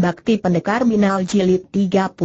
Bakti Pendekar Binal Jilid 37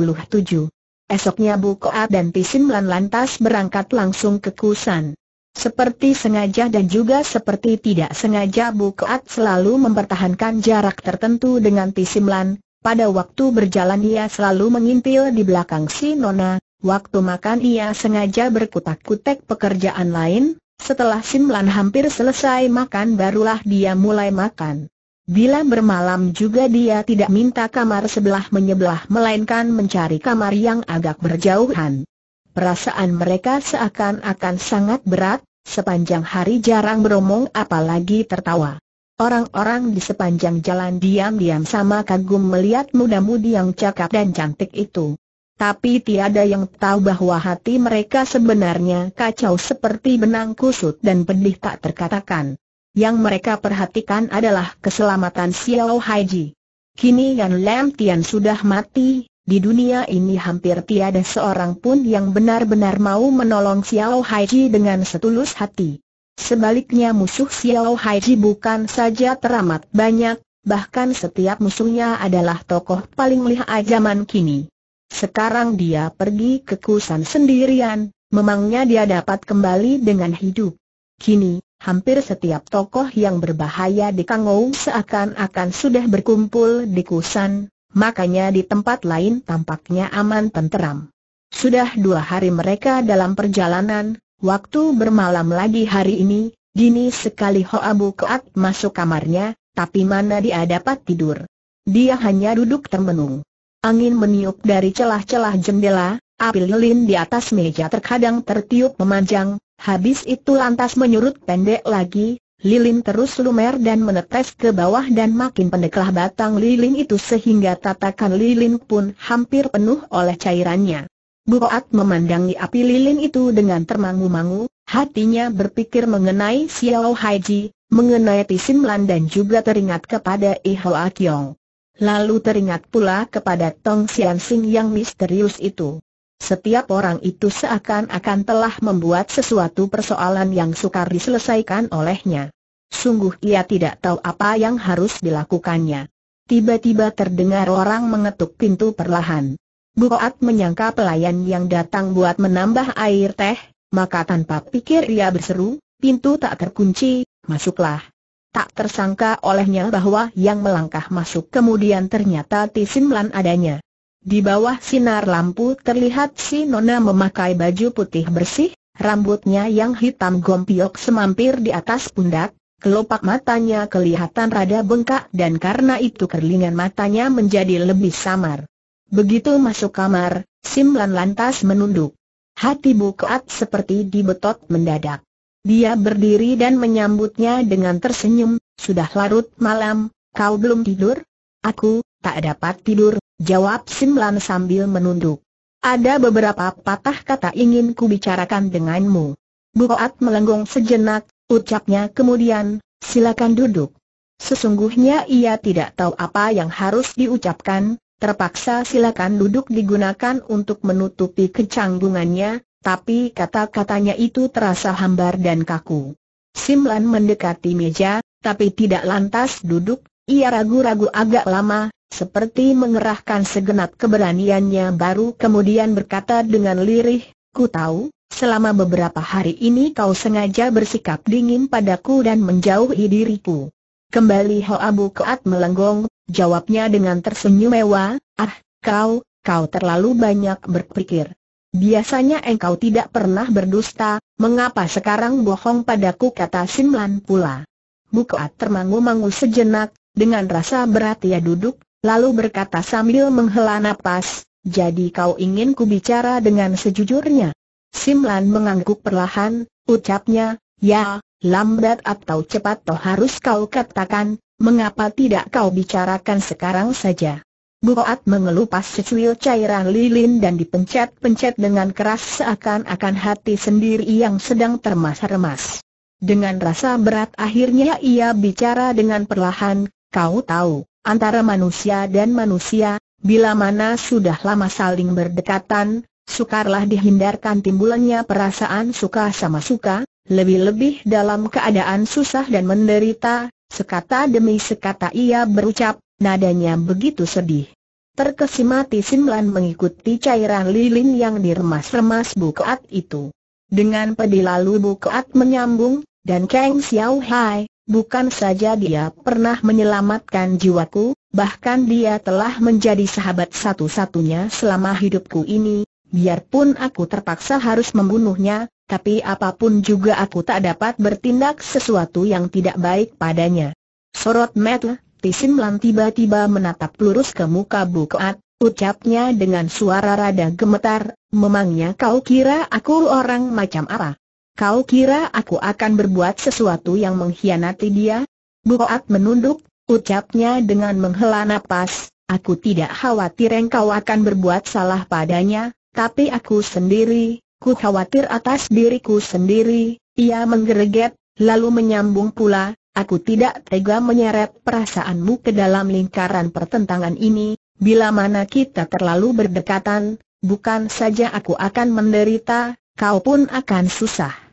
Esoknya Bu Koat dan Pisimlan lantas berangkat langsung ke Kusan Seperti sengaja dan juga seperti tidak sengaja Bu Koat selalu mempertahankan jarak tertentu dengan Pisimlan Pada waktu berjalan ia selalu mengintil di belakang si Nona Waktu makan ia sengaja berkutak-kutek pekerjaan lain Setelah Simlan hampir selesai makan barulah dia mulai makan Bila bermalam juga dia tidak minta kamar sebelah menyebelah melainkan mencari kamar yang agak berjauhan. Perasaan mereka seakan-akan sangat berat, sepanjang hari jarang beromong apalagi tertawa. Orang-orang di sepanjang jalan diam-diam sama kagum melihat muda-mudi yang cakap dan cantik itu. Tapi tiada yang tahu bahwa hati mereka sebenarnya kacau seperti benang kusut dan pedih tak terkatakan. Yang mereka perhatikan adalah keselamatan Xiao Haiji. Kini Yan Lam Tian sudah mati, di dunia ini hampir tiada seorang pun yang benar-benar mau menolong Xiao Haiji dengan setulus hati. Sebaliknya musuh Xiao Haiji bukan saja teramat banyak, bahkan setiap musuhnya adalah tokoh paling lihai zaman kini. Sekarang dia pergi ke Kusan sendirian, memangnya dia dapat kembali dengan hidup. Kini, hampir setiap tokoh yang berbahaya di Kangou seakan-akan sudah berkumpul di Kusan, makanya di tempat lain tampaknya aman tenteram. Sudah dua hari mereka dalam perjalanan, waktu bermalam lagi hari ini, dini sekali Hoabu keat masuk kamarnya, tapi mana dia dapat tidur. Dia hanya duduk termenung. Angin meniup dari celah-celah jendela, api lilin di atas meja terkadang tertiup memanjang, Habis itu lantas menyurut pendek lagi, lilin terus lumer dan menetes ke bawah dan makin pendeklah batang lilin itu sehingga tatakan lilin pun hampir penuh oleh cairannya. Buat memandangi api lilin itu dengan termangu-mangu, hatinya berpikir mengenai Xiao Haiji, mengenai Tisim Lan dan juga teringat kepada Iho Kiong. Lalu teringat pula kepada Tong Sian Sing yang misterius itu. Setiap orang itu seakan-akan telah membuat sesuatu persoalan yang sukar diselesaikan olehnya. Sungguh ia tidak tahu apa yang harus dilakukannya. Tiba-tiba terdengar orang mengetuk pintu perlahan. Buat menyangka pelayan yang datang buat menambah air teh, maka tanpa pikir ia berseru, pintu tak terkunci, masuklah. Tak tersangka olehnya bahwa yang melangkah masuk kemudian ternyata Tisin Lan adanya. Di bawah sinar lampu terlihat si Nona memakai baju putih bersih, rambutnya yang hitam gompiok semampir di atas pundak, kelopak matanya kelihatan rada bengkak dan karena itu kerlingan matanya menjadi lebih samar. Begitu masuk kamar, Simlan lantas menunduk. Hati keat seperti dibetot mendadak. Dia berdiri dan menyambutnya dengan tersenyum, sudah larut malam, kau belum tidur? Aku, tak dapat tidur, Jawab Simlan sambil menunduk. Ada beberapa patah kata ingin ku bicarakan denganmu. Buat melenggong sejenak, ucapnya kemudian, silakan duduk. Sesungguhnya ia tidak tahu apa yang harus diucapkan, terpaksa silakan duduk digunakan untuk menutupi kecanggungannya, tapi kata-katanya itu terasa hambar dan kaku. Simlan mendekati meja, tapi tidak lantas duduk, ia ragu-ragu agak lama, seperti mengerahkan segenap keberaniannya baru kemudian berkata dengan lirih, Ku tahu, selama beberapa hari ini kau sengaja bersikap dingin padaku dan menjauhi diriku. Kembali Ho Abu Keat melenggong, jawabnya dengan tersenyum mewah, Ah, kau, kau terlalu banyak berpikir. Biasanya engkau tidak pernah berdusta, mengapa sekarang bohong padaku kata Simlan pula. Bukaat termangu-mangu sejenak, dengan rasa berat ia duduk, lalu berkata sambil menghela nafas, jadi kau ingin ku bicara dengan sejujurnya? Simlan mengangguk perlahan, ucapnya, ya, lambat atau cepat toh harus kau katakan, mengapa tidak kau bicarakan sekarang saja? Buat mengelupas secuil cairan lilin dan dipencet-pencet dengan keras seakan-akan hati sendiri yang sedang termas-remas. Dengan rasa berat akhirnya ia bicara dengan perlahan, kau tahu, antara manusia dan manusia, bila mana sudah lama saling berdekatan, sukarlah dihindarkan timbulannya perasaan suka sama suka, lebih-lebih dalam keadaan susah dan menderita, sekata demi sekata ia berucap, nadanya begitu sedih. Terkesimati Simlan mengikuti cairan lilin yang diremas-remas bukuat itu. Dengan pedih lalu bukuat menyambung, dan Kang Xiao Hai, Bukan saja dia pernah menyelamatkan jiwaku, bahkan dia telah menjadi sahabat satu-satunya selama hidupku ini, biarpun aku terpaksa harus membunuhnya, tapi apapun juga aku tak dapat bertindak sesuatu yang tidak baik padanya. Sorot mata, Tisimlan tiba-tiba menatap lurus ke muka Bukoat, ucapnya dengan suara rada gemetar, memangnya kau kira aku orang macam apa? Kau kira aku akan berbuat sesuatu yang mengkhianati dia? Buat menunduk, ucapnya dengan menghela nafas. aku tidak khawatir engkau akan berbuat salah padanya, tapi aku sendiri, ku khawatir atas diriku sendiri, ia menggereget, lalu menyambung pula, aku tidak tega menyeret perasaanmu ke dalam lingkaran pertentangan ini, bila mana kita terlalu berdekatan, bukan saja aku akan menderita, kau pun akan susah.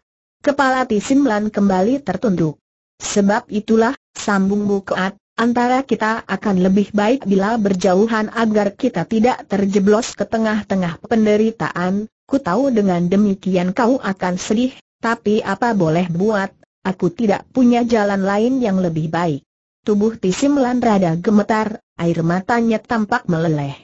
Kepala Tisimlan kembali tertunduk. Sebab itulah, sambung Bukaat, antara kita akan lebih baik bila berjauhan agar kita tidak terjeblos ke tengah-tengah penderitaan, ku tahu dengan demikian kau akan sedih, tapi apa boleh buat, aku tidak punya jalan lain yang lebih baik. Tubuh Tisimlan rada gemetar, air matanya tampak meleleh.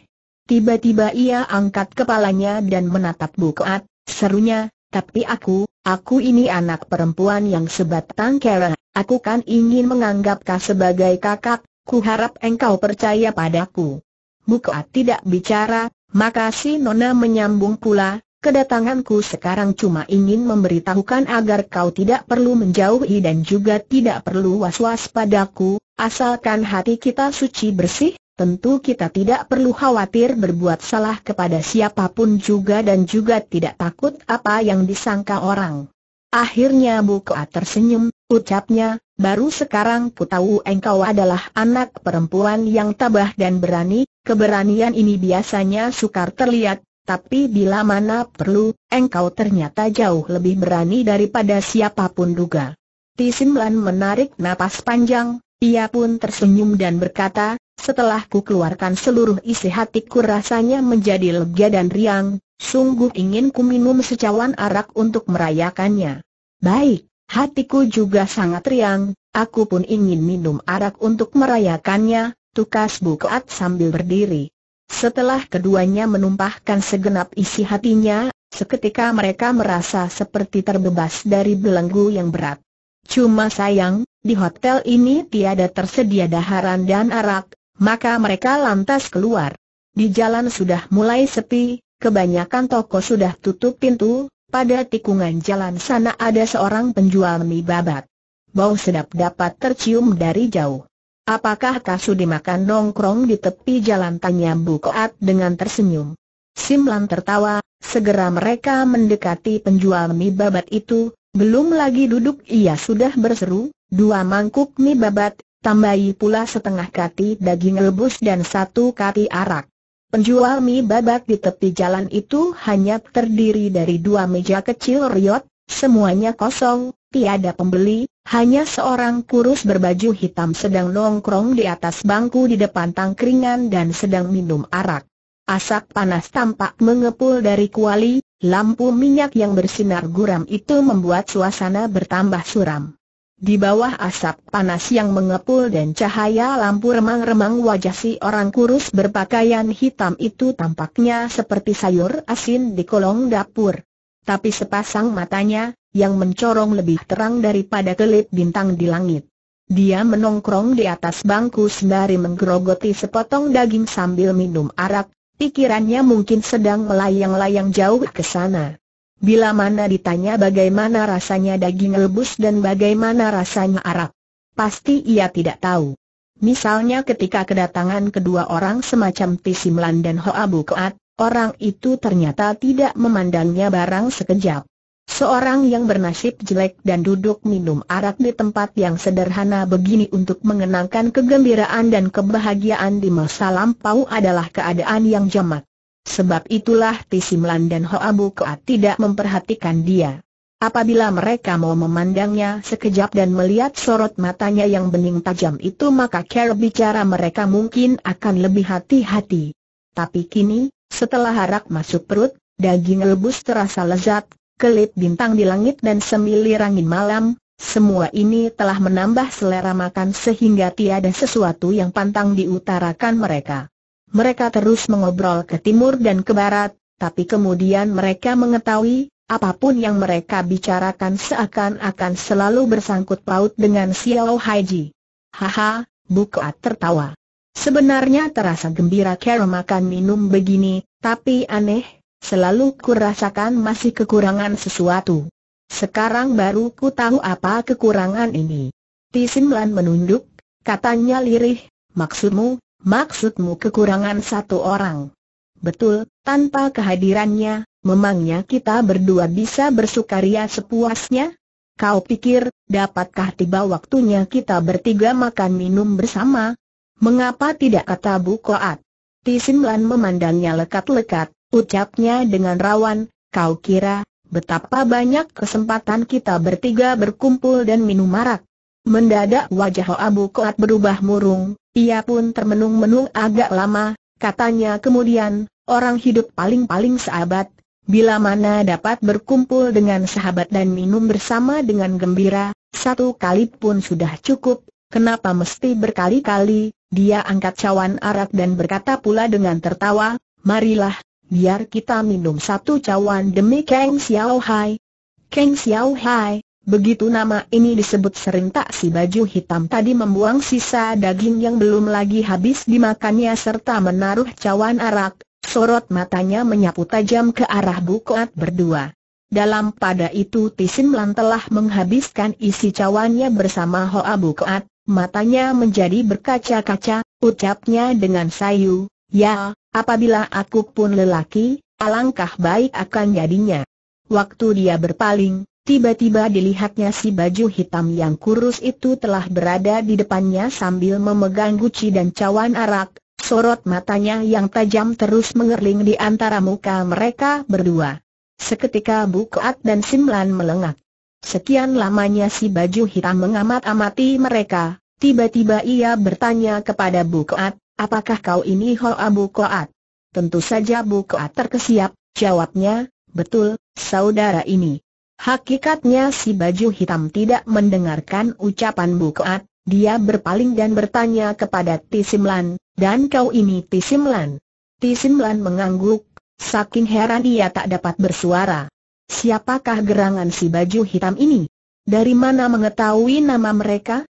Tiba-tiba ia angkat kepalanya dan menatap Bukaat, serunya, tapi aku, Aku ini anak perempuan yang sebatang kera, aku kan ingin menganggap kau sebagai kakak, ku harap engkau percaya padaku. Muka tidak bicara, Makasih, Nona menyambung pula, kedatanganku sekarang cuma ingin memberitahukan agar kau tidak perlu menjauhi dan juga tidak perlu was-was padaku, asalkan hati kita suci bersih, Tentu kita tidak perlu khawatir berbuat salah kepada siapapun juga dan juga tidak takut apa yang disangka orang. Akhirnya Bukoa tersenyum, ucapnya, baru sekarang ku tahu engkau adalah anak perempuan yang tabah dan berani, keberanian ini biasanya sukar terlihat, tapi bila mana perlu, engkau ternyata jauh lebih berani daripada siapapun duga. Tisimlan menarik napas panjang, ia pun tersenyum dan berkata, setelah ku keluarkan seluruh isi hatiku rasanya menjadi lega dan riang, sungguh ingin ku minum secawan arak untuk merayakannya. Baik, hatiku juga sangat riang, aku pun ingin minum arak untuk merayakannya, tukas Bukaat sambil berdiri. Setelah keduanya menumpahkan segenap isi hatinya, seketika mereka merasa seperti terbebas dari belenggu yang berat. Cuma sayang, di hotel ini tiada tersedia daharan dan arak, maka mereka lantas keluar. Di jalan sudah mulai sepi, kebanyakan toko sudah tutup pintu, pada tikungan jalan sana ada seorang penjual mie babat. Bau sedap dapat tercium dari jauh. Apakah kasu dimakan nongkrong di tepi jalan tanya Bu Koat dengan tersenyum. Simlan tertawa, segera mereka mendekati penjual mie babat itu, belum lagi duduk ia sudah berseru, dua mangkuk mie babat, tambahi pula setengah kati daging rebus dan satu kati arak. Penjual mie babat di tepi jalan itu hanya terdiri dari dua meja kecil riot, semuanya kosong, tiada pembeli, hanya seorang kurus berbaju hitam sedang nongkrong di atas bangku di depan tangkringan dan sedang minum arak. Asap panas tampak mengepul dari kuali, lampu minyak yang bersinar guram itu membuat suasana bertambah suram. Di bawah asap panas yang mengepul dan cahaya lampu remang-remang wajah si orang kurus berpakaian hitam itu tampaknya seperti sayur asin di kolong dapur. Tapi sepasang matanya, yang mencorong lebih terang daripada kelip bintang di langit. Dia menongkrong di atas bangku sembari menggerogoti sepotong daging sambil minum arak, Pikirannya mungkin sedang melayang-layang jauh ke sana. Bila mana ditanya bagaimana rasanya daging rebus dan bagaimana rasanya arak, pasti ia tidak tahu. Misalnya ketika kedatangan kedua orang semacam Tisimlan dan Hoabu Keat, orang itu ternyata tidak memandangnya barang sekejap. Seorang yang bernasib jelek dan duduk minum arak di tempat yang sederhana begini untuk mengenangkan kegembiraan dan kebahagiaan di masa lampau adalah keadaan yang jamak. Sebab itulah Tisimlan dan Hoabu Koat tidak memperhatikan dia. Apabila mereka mau memandangnya sekejap dan melihat sorot matanya yang bening tajam itu maka cara bicara mereka mungkin akan lebih hati-hati. Tapi kini, setelah harak masuk perut, daging rebus terasa lezat Kelip bintang di langit dan semilir angin malam, semua ini telah menambah selera makan sehingga tiada sesuatu yang pantang diutarakan mereka. Mereka terus mengobrol ke timur dan ke barat, tapi kemudian mereka mengetahui, apapun yang mereka bicarakan seakan-akan selalu bersangkut paut dengan Xiao Haiji. Haha, Bukat tertawa. Sebenarnya terasa gembira cara makan minum begini, tapi aneh, Selalu kurasakan masih kekurangan sesuatu. Sekarang baru ku tahu apa kekurangan ini. Tisimlan menunduk, katanya lirih, maksudmu, maksudmu kekurangan satu orang. Betul, tanpa kehadirannya, memangnya kita berdua bisa bersukaria sepuasnya? Kau pikir, dapatkah tiba waktunya kita bertiga makan minum bersama? Mengapa tidak kata Bu Koat? Tisimlan memandangnya lekat-lekat, Ucapnya dengan rawan, kau kira, betapa banyak kesempatan kita bertiga berkumpul dan minum marak. Mendadak wajah Abu Koat berubah murung, ia pun termenung-menung agak lama, katanya kemudian, orang hidup paling-paling seabad, Bila mana dapat berkumpul dengan sahabat dan minum bersama dengan gembira, satu kali pun sudah cukup, kenapa mesti berkali-kali, dia angkat cawan arak dan berkata pula dengan tertawa, marilah, biar kita minum satu cawan demi Kang Xiao Hai. Kang Xiao Hai, begitu nama ini disebut sering tak si baju hitam tadi membuang sisa daging yang belum lagi habis dimakannya serta menaruh cawan arak, sorot matanya menyapu tajam ke arah Bukoat berdua. Dalam pada itu Tisim Lan telah menghabiskan isi cawannya bersama Hoa Bukoat, matanya menjadi berkaca-kaca, ucapnya dengan sayu, ya, Apabila aku pun lelaki, alangkah baik akan jadinya. Waktu dia berpaling, tiba-tiba dilihatnya si baju hitam yang kurus itu telah berada di depannya sambil memegang guci dan cawan arak, sorot matanya yang tajam terus mengerling di antara muka mereka berdua. Seketika Bukoat dan Simlan melengak. Sekian lamanya si baju hitam mengamat-amati mereka, tiba-tiba ia bertanya kepada Bukoat, Apakah kau ini Hoa Abu Koat? Tentu saja Bu Koat terkesiap, jawabnya, betul, saudara ini. Hakikatnya si baju hitam tidak mendengarkan ucapan Bu Koat, dia berpaling dan bertanya kepada Tisimlan, dan kau ini Tisimlan? Tisimlan mengangguk, saking heran ia tak dapat bersuara. Siapakah gerangan si baju hitam ini? Dari mana mengetahui nama mereka?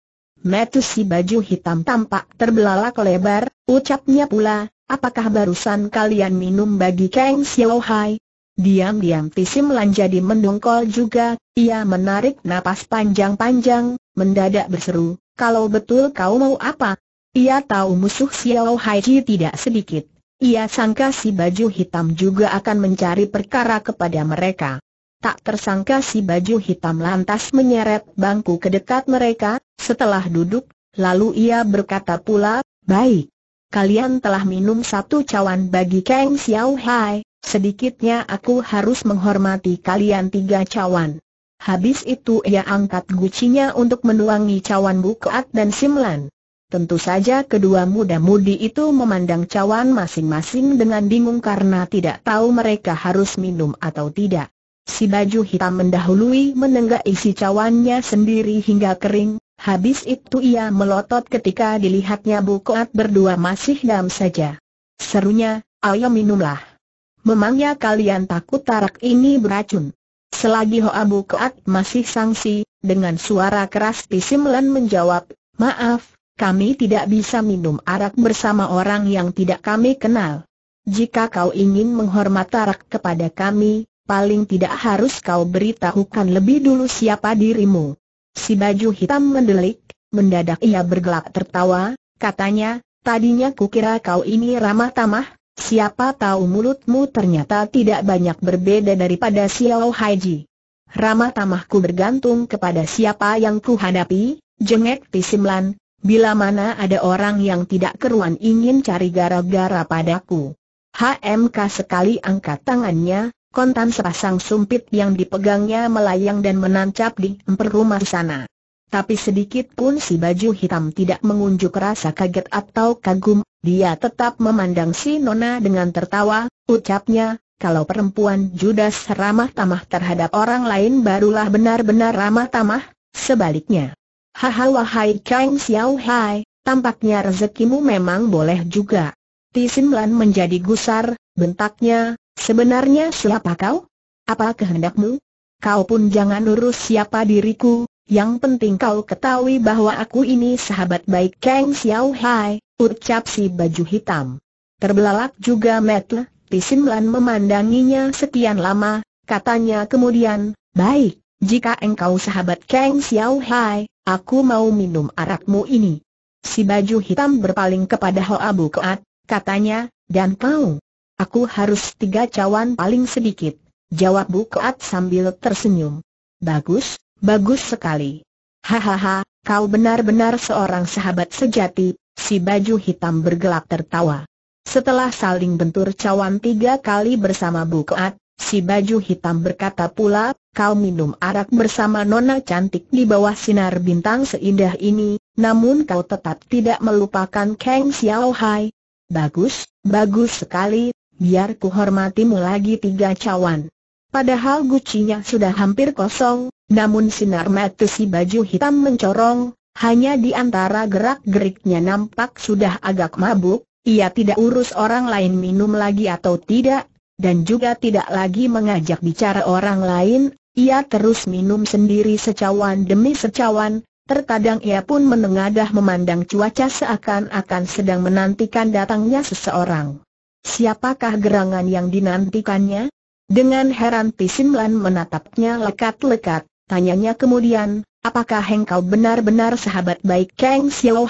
Metu si baju hitam tampak terbelalak lebar, ucapnya pula, apakah barusan kalian minum bagi Kang Xiao Hai? Diam-diam Tisi Melan jadi mendongkol juga, ia menarik napas panjang-panjang, mendadak berseru, kalau betul kau mau apa? Ia tahu musuh Xiao Hai Ji tidak sedikit. Ia sangka si baju hitam juga akan mencari perkara kepada mereka. Tak tersangka si baju hitam lantas menyeret bangku ke dekat mereka, setelah duduk, lalu ia berkata pula, baik. Kalian telah minum satu cawan bagi Kang Xiao Hai, sedikitnya aku harus menghormati kalian tiga cawan. Habis itu ia angkat gucinya untuk menuangi cawan Bukoat dan Simlan. Tentu saja kedua muda-mudi itu memandang cawan masing-masing dengan bingung karena tidak tahu mereka harus minum atau tidak. Si baju hitam mendahului menenggak isi cawannya sendiri hingga kering, Habis itu ia melotot ketika dilihatnya Bu Koat berdua masih dalam saja. Serunya, ayo minumlah. Memangnya kalian takut tarak ini beracun? Selagi Hoa Bu Koat masih sangsi, dengan suara keras Pisimlen menjawab, maaf, kami tidak bisa minum arak bersama orang yang tidak kami kenal. Jika kau ingin menghormat arak kepada kami, paling tidak harus kau beritahukan lebih dulu siapa dirimu. Si baju hitam mendelik, mendadak ia bergelak tertawa, katanya, tadinya kukira kau ini ramah tamah, siapa tahu mulutmu ternyata tidak banyak berbeda daripada si Xiao Haiji. Ramah tamahku bergantung kepada siapa yang kuhadapi, jengek Pisimlan, bila mana ada orang yang tidak keruan ingin cari gara-gara padaku. HMK sekali angkat tangannya, kontan sepasang sumpit yang dipegangnya melayang dan menancap di emper rumah sana. Tapi sedikit pun si baju hitam tidak mengunjuk rasa kaget atau kagum, dia tetap memandang si Nona dengan tertawa, ucapnya, kalau perempuan Judas ramah tamah terhadap orang lain barulah benar-benar ramah tamah, sebaliknya. Haha wahai Kang Xiao Hai, tampaknya rezekimu memang boleh juga. Ti Simlan menjadi gusar, bentaknya, Sebenarnya siapa kau? Apa kehendakmu? Kau pun jangan urus siapa diriku, yang penting kau ketahui bahwa aku ini sahabat baik Kang Xiao Hai, ucap si baju hitam. Terbelalak juga Metle, Pisimlan memandanginya sekian lama, katanya kemudian, baik, jika engkau sahabat Kang Xiao Hai, aku mau minum arakmu ini. Si baju hitam berpaling kepada Hoa Bukoat, katanya, dan kau, Aku harus tiga cawan paling sedikit, jawab Koat sambil tersenyum. Bagus, bagus sekali. Hahaha, kau benar-benar seorang sahabat sejati, si baju hitam bergelak tertawa. Setelah saling bentur cawan tiga kali bersama Koat, si baju hitam berkata pula, kau minum arak bersama nona cantik di bawah sinar bintang seindah ini, namun kau tetap tidak melupakan Kang Xiao Hai. Bagus, bagus sekali, biar ku hormatimu lagi tiga cawan. Padahal gucinya sudah hampir kosong, namun sinar mata si baju hitam mencorong, hanya di antara gerak-geriknya nampak sudah agak mabuk, ia tidak urus orang lain minum lagi atau tidak, dan juga tidak lagi mengajak bicara orang lain, ia terus minum sendiri secawan demi secawan, terkadang ia pun menengadah memandang cuaca seakan-akan sedang menantikan datangnya seseorang. Siapakah gerangan yang dinantikannya? Dengan heran Tisimlan menatapnya lekat-lekat, tanyanya kemudian, apakah engkau benar-benar sahabat baik Kang Xiao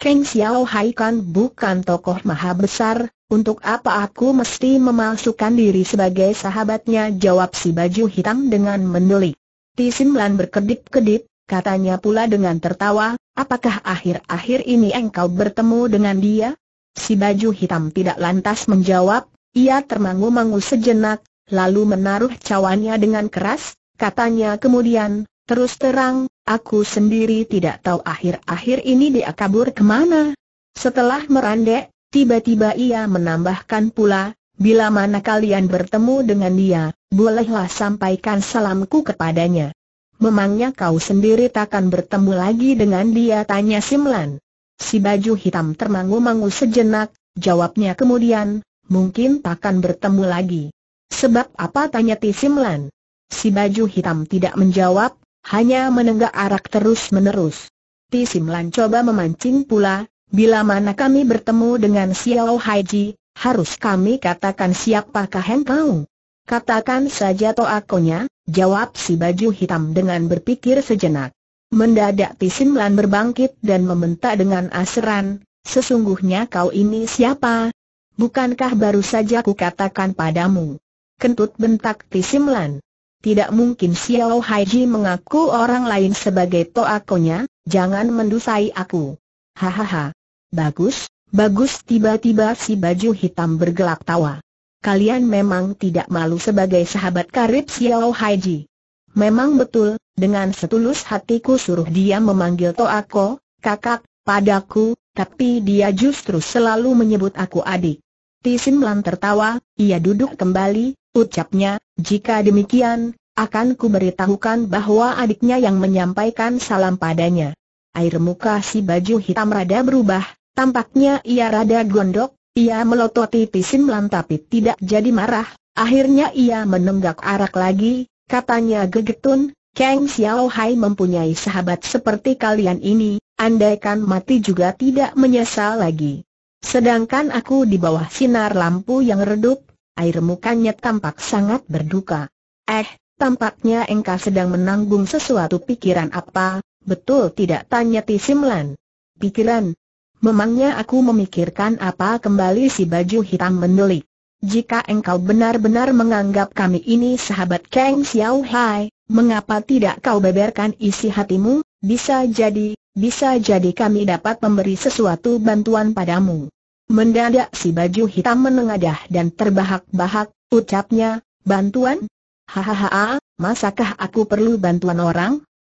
Kang Xiao kan bukan tokoh maha besar, untuk apa aku mesti memalsukan diri sebagai sahabatnya jawab si baju hitam dengan mendelik. Tisimlan berkedip-kedip, katanya pula dengan tertawa, apakah akhir-akhir ini engkau bertemu dengan dia? Si baju hitam tidak lantas menjawab, ia termangu-mangu sejenak, lalu menaruh cawannya dengan keras, katanya kemudian, terus terang, aku sendiri tidak tahu akhir-akhir ini dia kabur kemana. Setelah merandek, tiba-tiba ia menambahkan pula, bila mana kalian bertemu dengan dia, bolehlah sampaikan salamku kepadanya. Memangnya kau sendiri takkan bertemu lagi dengan dia tanya Simlan. Si baju hitam termangu-mangu sejenak, jawabnya kemudian, mungkin takkan bertemu lagi. Sebab apa tanya Tisimlan? Si baju hitam tidak menjawab, hanya menenggak arak terus-menerus. Tisimlan coba memancing pula, bila mana kami bertemu dengan Xiao Haiji, harus kami katakan siapakah engkau? Katakan saja toakonya, jawab si baju hitam dengan berpikir sejenak. Mendadak Pisim Lan berbangkit dan membentak dengan aseran, sesungguhnya kau ini siapa? Bukankah baru saja ku katakan padamu? Kentut bentak Pisim Lan. Tidak mungkin Xiao Haiji mengaku orang lain sebagai toakonya, jangan mendusai aku. Hahaha. Bagus, bagus tiba-tiba si baju hitam bergelak tawa. Kalian memang tidak malu sebagai sahabat karib Xiao Haiji. Memang betul, dengan setulus hatiku suruh dia memanggil aku kakak, padaku, tapi dia justru selalu menyebut aku adik. Tisim Lan tertawa, ia duduk kembali, ucapnya, jika demikian, akan kuberitahukan bahwa adiknya yang menyampaikan salam padanya. Air muka si baju hitam rada berubah, tampaknya ia rada gondok, ia melototi Tisim Lan tapi tidak jadi marah, akhirnya ia menenggak arak lagi, katanya gegetun, Kang Xiao Hai mempunyai sahabat seperti kalian ini, andaikan mati juga tidak menyesal lagi. Sedangkan aku di bawah sinar lampu yang redup, air mukanya tampak sangat berduka. Eh, tampaknya engkau sedang menanggung sesuatu pikiran apa, betul tidak tanya Tisimlan. Pikiran, memangnya aku memikirkan apa kembali si baju hitam mendelik jika engkau benar-benar menganggap kami ini sahabat Kang Xiao Hai, mengapa tidak kau beberkan isi hatimu, bisa jadi, bisa jadi kami dapat memberi sesuatu bantuan padamu. Mendadak si baju hitam menengadah dan terbahak-bahak, ucapnya, bantuan? Hahaha, masakah aku perlu bantuan orang?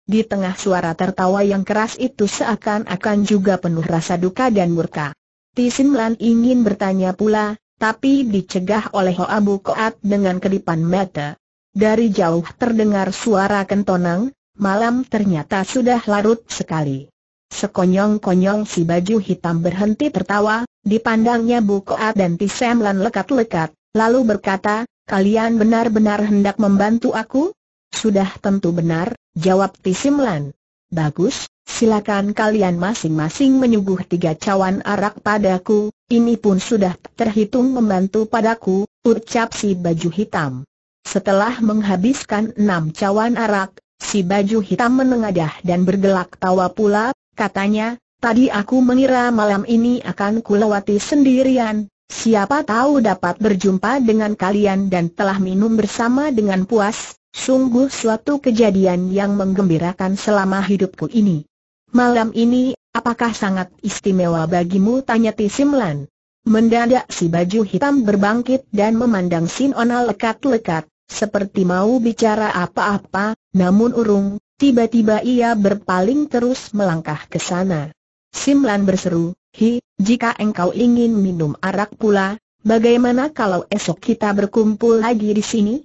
Di tengah suara tertawa yang keras itu seakan-akan juga penuh rasa duka dan murka. Lan ingin bertanya pula, tapi dicegah oleh Hoa Bu Koat dengan kedipan mata. Dari jauh terdengar suara kentonang, malam ternyata sudah larut sekali. Sekonyong-konyong si baju hitam berhenti tertawa, dipandangnya Bu Koat dan Tisemlan lekat-lekat, lalu berkata, kalian benar-benar hendak membantu aku? Sudah tentu benar, jawab Tisemlan. Bagus, silakan kalian masing-masing menyuguh tiga cawan arak padaku, ini pun sudah terhitung membantu padaku, ucap si baju hitam. Setelah menghabiskan enam cawan arak, si baju hitam menengadah dan bergelak tawa pula, katanya, tadi aku mengira malam ini akan kulewati sendirian, siapa tahu dapat berjumpa dengan kalian dan telah minum bersama dengan puas, Sungguh suatu kejadian yang menggembirakan selama hidupku ini. Malam ini, apakah sangat istimewa bagimu? Tanya Tisimlan. Mendadak si baju hitam berbangkit dan memandang Sin Ona lekat-lekat, seperti mau bicara apa-apa, namun urung, tiba-tiba ia berpaling terus melangkah ke sana. Simlan berseru, Hi, jika engkau ingin minum arak pula, bagaimana kalau esok kita berkumpul lagi di sini?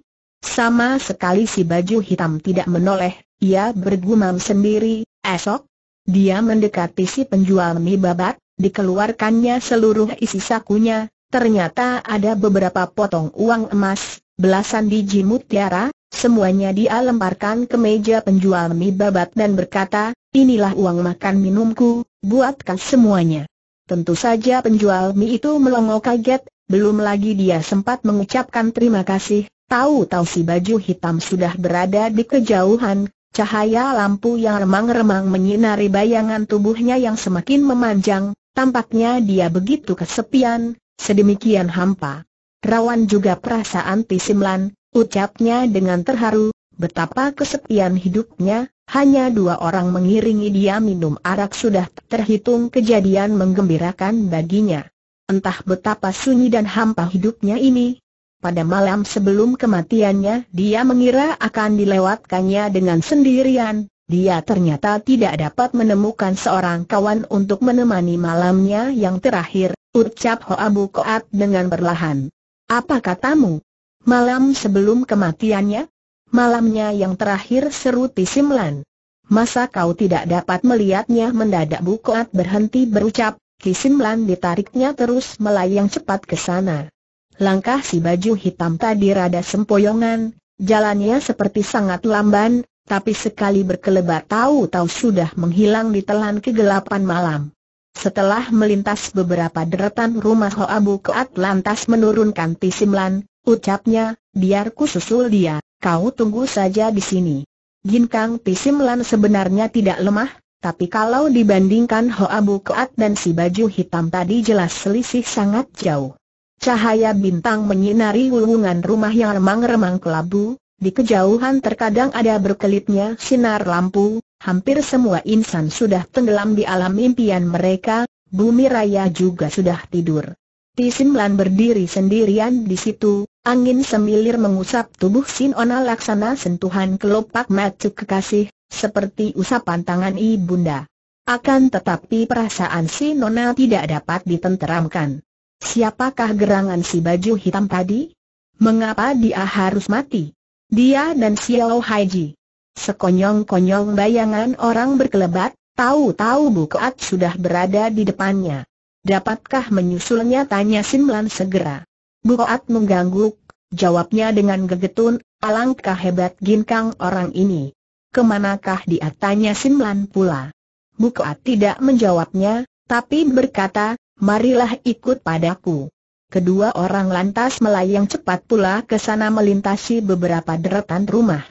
Sama sekali si baju hitam tidak menoleh, ia bergumam sendiri, esok, dia mendekati si penjual mie babat, dikeluarkannya seluruh isi sakunya, ternyata ada beberapa potong uang emas, belasan biji mutiara, semuanya dia lemparkan ke meja penjual mie babat dan berkata, inilah uang makan minumku, buatkan semuanya. Tentu saja penjual mie itu melongo kaget, belum lagi dia sempat mengucapkan terima kasih, tahu-tahu si baju hitam sudah berada di kejauhan, Cahaya lampu yang remang-remang menyinari bayangan tubuhnya yang semakin memanjang, tampaknya dia begitu kesepian, sedemikian hampa. Rawan juga perasaan pisimlan, ucapnya dengan terharu, betapa kesepian hidupnya, hanya dua orang mengiringi dia minum arak sudah terhitung kejadian menggembirakan baginya. Entah betapa sunyi dan hampa hidupnya ini, pada malam sebelum kematiannya dia mengira akan dilewatkannya dengan sendirian, dia ternyata tidak dapat menemukan seorang kawan untuk menemani malamnya yang terakhir, ucap Ho Abu Koat dengan perlahan. Apa katamu? Malam sebelum kematiannya? Malamnya yang terakhir seru Tisimlan. Masa kau tidak dapat melihatnya mendadak Bu Koat berhenti berucap, Tisimlan ditariknya terus melayang cepat ke sana. Langkah si baju hitam tadi rada sempoyongan, jalannya seperti sangat lamban, tapi sekali berkelebat tahu-tahu sudah menghilang di telan kegelapan malam. Setelah melintas beberapa deretan rumah Hoabu Koat lantas menurunkan Tisimlan, ucapnya, biar ku susul dia, kau tunggu saja di sini. Ginkang Tisimlan sebenarnya tidak lemah, tapi kalau dibandingkan Hoa Koat dan si baju hitam tadi jelas selisih sangat jauh. Cahaya bintang menyinari wulungan rumah yang remang-remang kelabu, di kejauhan terkadang ada berkelipnya sinar lampu, hampir semua insan sudah tenggelam di alam impian mereka, bumi raya juga sudah tidur. Tisimlan berdiri sendirian di situ, angin semilir mengusap tubuh Sinona laksana sentuhan kelopak matuk kekasih, seperti usapan tangan ibunda. Akan tetapi perasaan Sinona tidak dapat ditenteramkan. Siapakah gerangan si baju hitam tadi? Mengapa dia harus mati? Dia dan Xiao Haiji. Sekonyong-konyong bayangan orang berkelebat, tahu-tahu Keat sudah berada di depannya. Dapatkah menyusulnya tanya Simlan segera. Keat mengganggu, jawabnya dengan gegetun, alangkah hebat ginkang orang ini. Kemanakah dia tanya Simlan pula. Keat tidak menjawabnya, tapi berkata, marilah ikut padaku. Kedua orang lantas melayang cepat pula ke sana melintasi beberapa deretan rumah.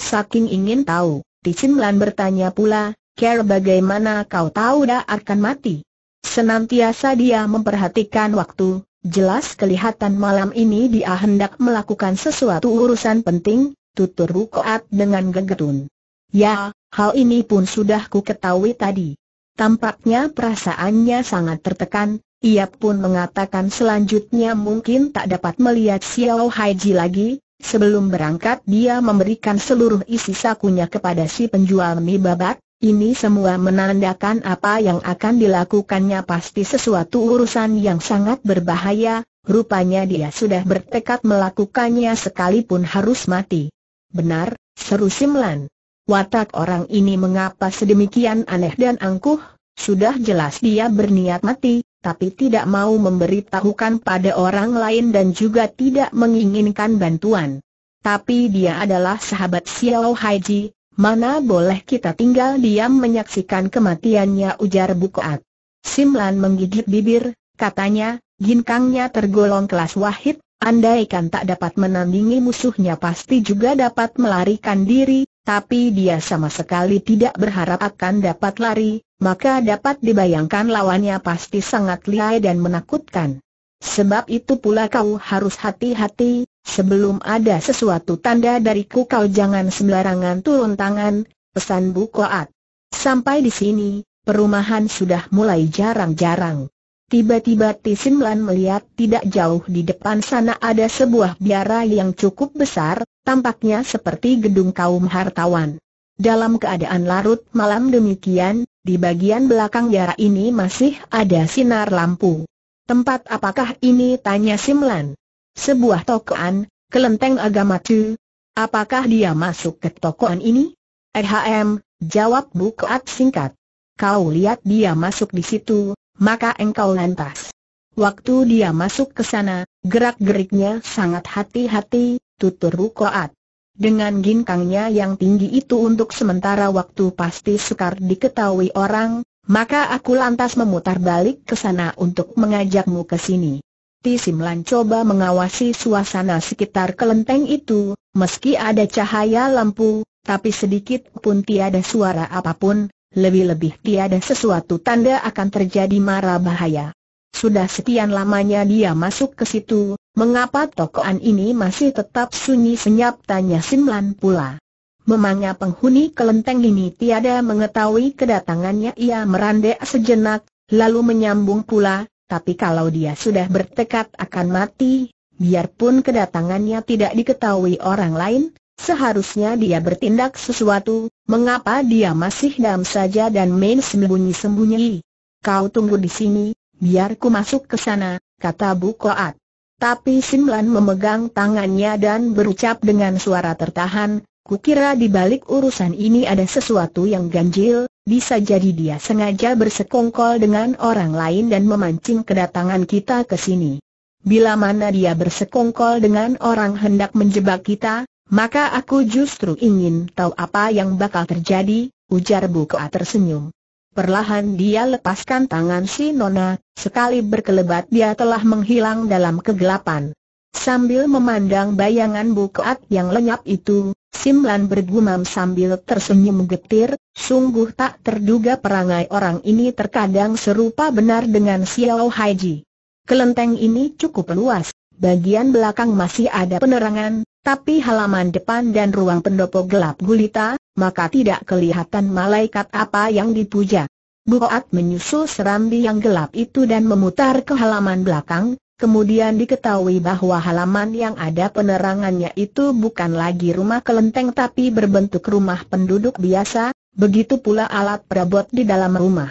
Saking ingin tahu, Ticin Lan bertanya pula, Care bagaimana kau tahu dah akan mati? Senantiasa dia memperhatikan waktu, jelas kelihatan malam ini dia hendak melakukan sesuatu urusan penting, tutur Rukoat dengan gegetun. Ya, hal ini pun sudah ku ketahui tadi. Tampaknya perasaannya sangat tertekan, ia pun mengatakan selanjutnya mungkin tak dapat melihat Xiao Haiji lagi, sebelum berangkat dia memberikan seluruh isi sakunya kepada si penjual mie babat, ini semua menandakan apa yang akan dilakukannya pasti sesuatu urusan yang sangat berbahaya, rupanya dia sudah bertekad melakukannya sekalipun harus mati. Benar, seru Simlan. Watak orang ini mengapa sedemikian aneh dan angkuh? Sudah jelas dia berniat mati, tapi tidak mau memberitahukan pada orang lain dan juga tidak menginginkan bantuan. Tapi dia adalah sahabat Xiao Haiji, mana boleh kita tinggal diam menyaksikan kematiannya ujar Bukoat. Simlan menggigit bibir, katanya, ginkangnya tergolong kelas wahid, andaikan tak dapat menandingi musuhnya pasti juga dapat melarikan diri, tapi dia sama sekali tidak berharap akan dapat lari, maka dapat dibayangkan lawannya pasti sangat lihai dan menakutkan. Sebab itu pula kau harus hati-hati, sebelum ada sesuatu tanda dariku kau jangan sembarangan turun tangan, pesan Bu Koat. Sampai di sini, perumahan sudah mulai jarang-jarang. Tiba-tiba Tisimlan melihat tidak jauh di depan sana ada sebuah biara yang cukup besar, tampaknya seperti gedung kaum hartawan. Dalam keadaan larut malam demikian, di bagian belakang biara ini masih ada sinar lampu. Tempat apakah ini? tanya Simlan. Sebuah tokoan, kelenteng agama tuh. Apakah dia masuk ke tokoan ini? RHM, eh, jawab Bukat singkat. Kau lihat dia masuk di situ, maka engkau lantas. Waktu dia masuk ke sana, gerak-geriknya sangat hati-hati, tutur Rukoat. Dengan ginkangnya yang tinggi itu untuk sementara waktu pasti sukar diketahui orang, maka aku lantas memutar balik ke sana untuk mengajakmu ke sini. Tisimlan coba mengawasi suasana sekitar kelenteng itu, meski ada cahaya lampu, tapi sedikit pun tiada suara apapun, lebih-lebih tiada sesuatu tanda akan terjadi mara bahaya. Sudah sekian lamanya dia masuk ke situ, mengapa tokoan ini masih tetap sunyi senyap tanya Simlan pula. Memangnya penghuni kelenteng ini tiada mengetahui kedatangannya ia merandek sejenak, lalu menyambung pula, tapi kalau dia sudah bertekad akan mati, biarpun kedatangannya tidak diketahui orang lain, Seharusnya dia bertindak sesuatu, mengapa dia masih dam saja dan main sembunyi-sembunyi? Kau tunggu di sini, biar ku masuk ke sana, kata Bu Koat. Tapi Simlan memegang tangannya dan berucap dengan suara tertahan, kukira di balik urusan ini ada sesuatu yang ganjil, bisa jadi dia sengaja bersekongkol dengan orang lain dan memancing kedatangan kita ke sini. Bila mana dia bersekongkol dengan orang hendak menjebak kita, maka aku justru ingin tahu apa yang bakal terjadi, ujar Bukoa tersenyum. Perlahan dia lepaskan tangan si Nona, sekali berkelebat dia telah menghilang dalam kegelapan. Sambil memandang bayangan Bukoat yang lenyap itu, Simlan bergumam sambil tersenyum getir, sungguh tak terduga perangai orang ini terkadang serupa benar dengan Xiao Haiji. Kelenteng ini cukup luas, bagian belakang masih ada penerangan, tapi halaman depan dan ruang pendopo gelap gulita, maka tidak kelihatan malaikat apa yang dipuja. Buat menyusul serambi yang gelap itu dan memutar ke halaman belakang, kemudian diketahui bahwa halaman yang ada penerangannya itu bukan lagi rumah kelenteng tapi berbentuk rumah penduduk biasa, begitu pula alat perabot di dalam rumah.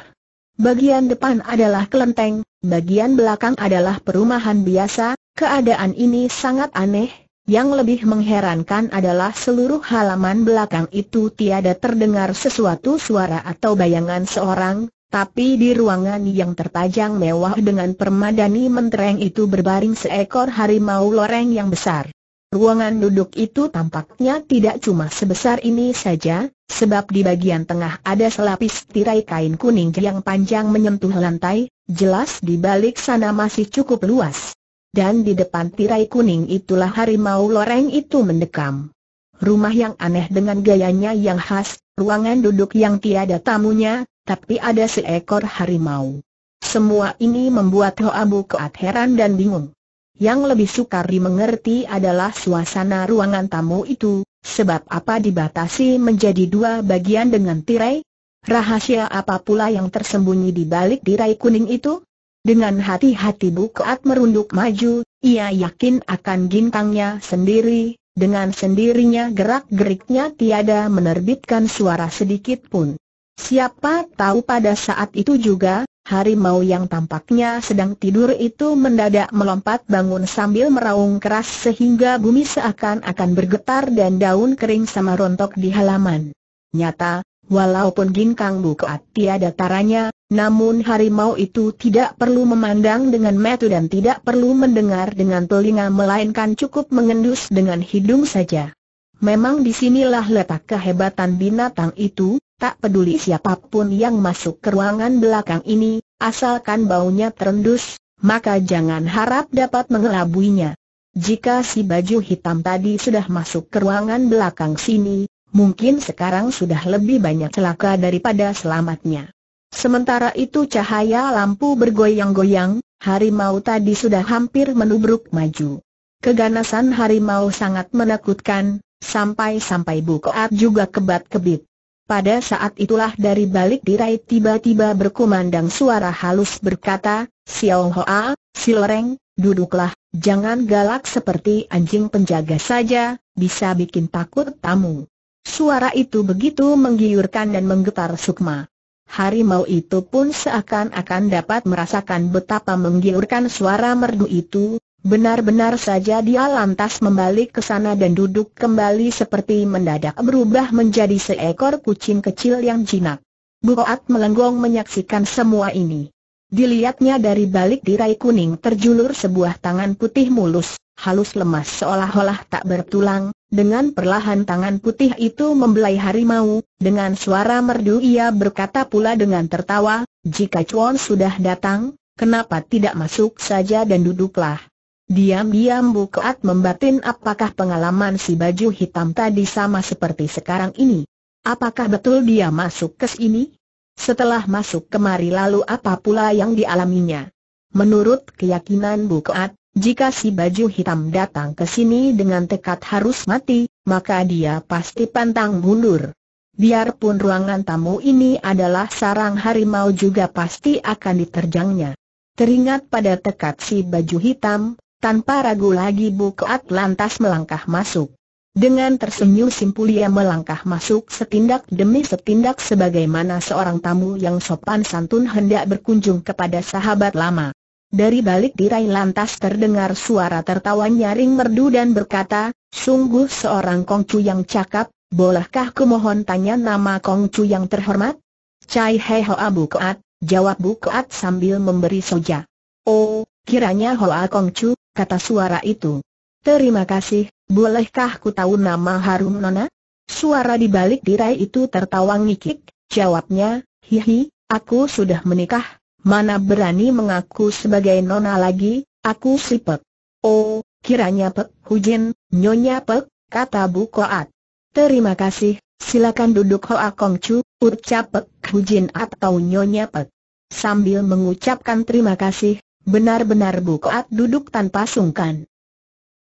Bagian depan adalah kelenteng, bagian belakang adalah perumahan biasa, keadaan ini sangat aneh, yang lebih mengherankan adalah seluruh halaman belakang itu tiada terdengar sesuatu suara atau bayangan seorang, tapi di ruangan yang terpajang mewah dengan permadani mentereng itu berbaring seekor harimau loreng yang besar. Ruangan duduk itu tampaknya tidak cuma sebesar ini saja, sebab di bagian tengah ada selapis tirai kain kuning yang panjang menyentuh lantai, jelas di balik sana masih cukup luas dan di depan tirai kuning itulah harimau loreng itu mendekam. Rumah yang aneh dengan gayanya yang khas, ruangan duduk yang tiada tamunya, tapi ada seekor harimau. Semua ini membuat Hoa Koat heran dan bingung. Yang lebih sukar dimengerti adalah suasana ruangan tamu itu, sebab apa dibatasi menjadi dua bagian dengan tirai? Rahasia apa pula yang tersembunyi di balik tirai kuning itu? Dengan hati-hati Bukaat merunduk maju, ia yakin akan gintangnya sendiri, dengan sendirinya gerak-geriknya tiada menerbitkan suara sedikit pun. Siapa tahu pada saat itu juga, harimau yang tampaknya sedang tidur itu mendadak melompat bangun sambil meraung keras sehingga bumi seakan-akan bergetar dan daun kering sama rontok di halaman. Nyata, walaupun ginkang bukaat tiada taranya, namun harimau itu tidak perlu memandang dengan metu dan tidak perlu mendengar dengan telinga melainkan cukup mengendus dengan hidung saja. Memang disinilah letak kehebatan binatang itu, tak peduli siapapun yang masuk ke ruangan belakang ini, asalkan baunya terendus, maka jangan harap dapat mengelabuinya. Jika si baju hitam tadi sudah masuk ke ruangan belakang sini, mungkin sekarang sudah lebih banyak celaka daripada selamatnya. Sementara itu cahaya lampu bergoyang-goyang, harimau tadi sudah hampir menubruk maju. Keganasan harimau sangat menakutkan, sampai-sampai Bukoat juga kebat-kebit. Pada saat itulah dari balik tirai tiba-tiba berkumandang suara halus berkata, Xiao Hoa, Siloreng, duduklah, jangan galak seperti anjing penjaga saja, bisa bikin takut tamu. Suara itu begitu menggiurkan dan menggetar Sukma. Harimau itu pun seakan-akan dapat merasakan betapa menggiurkan suara merdu itu, benar-benar saja dia lantas membalik ke sana dan duduk kembali seperti mendadak berubah menjadi seekor kucing kecil yang jinak. Buat melenggong menyaksikan semua ini. Dilihatnya dari balik tirai kuning terjulur sebuah tangan putih mulus, halus lemas seolah-olah tak bertulang, dengan perlahan tangan putih itu membelai harimau, dengan suara merdu ia berkata pula dengan tertawa, jika Chuan sudah datang, kenapa tidak masuk saja dan duduklah. Diam-diam Keat membatin apakah pengalaman si baju hitam tadi sama seperti sekarang ini. Apakah betul dia masuk ke sini? Setelah masuk kemari lalu apa pula yang dialaminya? Menurut keyakinan Keat. Jika si baju hitam datang ke sini dengan tekad harus mati, maka dia pasti pantang mundur. Biarpun ruangan tamu ini adalah sarang harimau juga pasti akan diterjangnya. Teringat pada tekad si baju hitam, tanpa ragu lagi Bukat lantas melangkah masuk. Dengan tersenyum simpul ia melangkah masuk setindak demi setindak sebagaimana seorang tamu yang sopan santun hendak berkunjung kepada sahabat lama. Dari balik tirai lantas terdengar suara tertawa nyaring merdu dan berkata, sungguh seorang kongcu yang cakap, bolehkah kumohon tanya nama kongcu yang terhormat? Cai Hei Hoa Koat, jawab Bu Koat sambil memberi soja. Oh, kiranya Hoa Kongcu, kata suara itu. Terima kasih, bolehkah ku tahu nama harum nona? Suara di balik tirai itu tertawa ngikik, jawabnya, hihi, aku sudah menikah, Mana berani mengaku sebagai nona lagi, aku si Pek. Oh, kiranya Pek Hujin, Nyonya Pek, kata Bu Koat. Terima kasih, silakan duduk Hoa Kong Chu, ucap Pek Hujin atau Nyonya Pek. Sambil mengucapkan terima kasih, benar-benar Bu Koat duduk tanpa sungkan.